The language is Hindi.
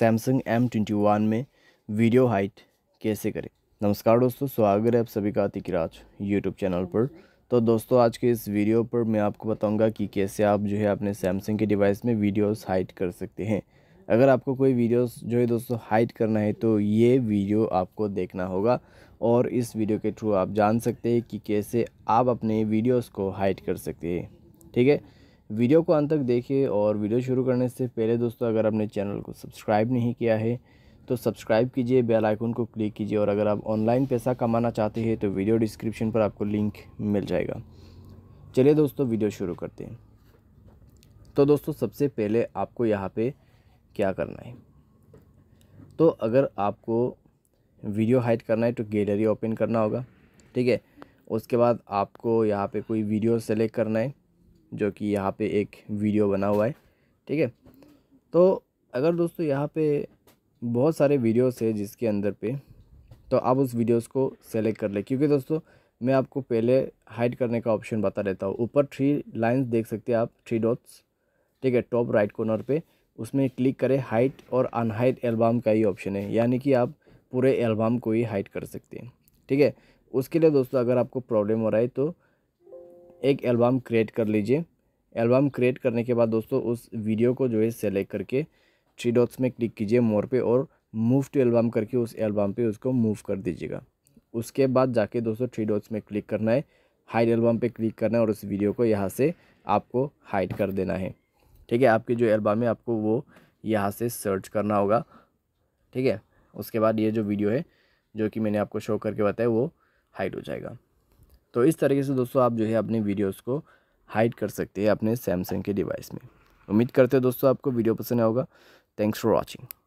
सैमसंग एम ट्वेंटी वन में वीडियो हाइट कैसे करें नमस्कार दोस्तों स्वागत है आप सभी का राज यूट्यूब चैनल पर तो दोस्तों आज के इस वीडियो पर मैं आपको बताऊंगा कि कैसे आप जो है अपने सैमसंग के डिवाइस में वीडियोस हाइट कर सकते हैं अगर आपको कोई वीडियोस जो है दोस्तों हाइट करना है तो ये वीडियो आपको देखना होगा और इस वीडियो के थ्रू आप जान सकते हैं कि कैसे आप अपने वीडियोज़ को हाइट कर सकते हैं ठीक है वीडियो को अंत तक देखिए और वीडियो शुरू करने से पहले दोस्तों अगर आपने चैनल को सब्सक्राइब नहीं किया है तो सब्सक्राइब कीजिए बेल आइकन को क्लिक कीजिए और अगर आप ऑनलाइन पैसा कमाना चाहते हैं तो वीडियो डिस्क्रिप्शन पर आपको लिंक मिल जाएगा चलिए दोस्तों वीडियो शुरू करते हैं तो दोस्तों सबसे पहले आपको यहाँ पे क्या करना है तो अगर आपको वीडियो हाइड करना है तो गैलरी ओपन करना होगा ठीक है उसके बाद आपको यहाँ पे कोई वीडियो सेलेक्ट करना है जो कि यहाँ पे एक वीडियो बना हुआ है ठीक है तो अगर दोस्तों यहाँ पे बहुत सारे वीडियोस है जिसके अंदर पे तो आप उस वीडियोस को सेलेक्ट कर ले क्योंकि दोस्तों मैं आपको पहले हाइड करने का ऑप्शन बता देता हूँ ऊपर थ्री लाइंस देख सकते हैं आप थ्री डॉट्स ठीक है टॉप राइट कॉर्नर पर उसमें क्लिक करें हाइट और अनहाइट एल्बम का ही ऑप्शन है यानी कि आप पूरे एल्बम को ही हाइट कर सकते हैं ठीक है उसके लिए दोस्तों अगर आपको प्रॉब्लम हो रहा है तो एक एल्बम क्रिएट कर लीजिए एल्बम क्रिएट करने के बाद दोस्तों उस वीडियो को जो है सेलेक्ट करके थ्री डॉट्स में क्लिक कीजिए मोर पे और मूव टू एल्बम करके उस एल्बम पे उसको मूव कर दीजिएगा उसके बाद जाके दोस्तों थ्री डॉट्स में क्लिक करना है हाइड एल्बम पे क्लिक करना है और उस वीडियो को यहाँ से आपको हाइड कर देना है ठीक है आपकी जो एल्बम है आपको वो यहाँ से सर्च करना होगा ठीक है उसके बाद ये जो वीडियो है जो कि मैंने आपको शो करके बताया वो हाइड हो जाएगा तो इस तरीके से दोस्तों आप जो है अपने वीडियोस को हाइड कर सकते हैं अपने सैमसंग के डिवाइस में उम्मीद करते हैं दोस्तों आपको वीडियो पसंद आएगा थैंक्स फॉर वॉचिंग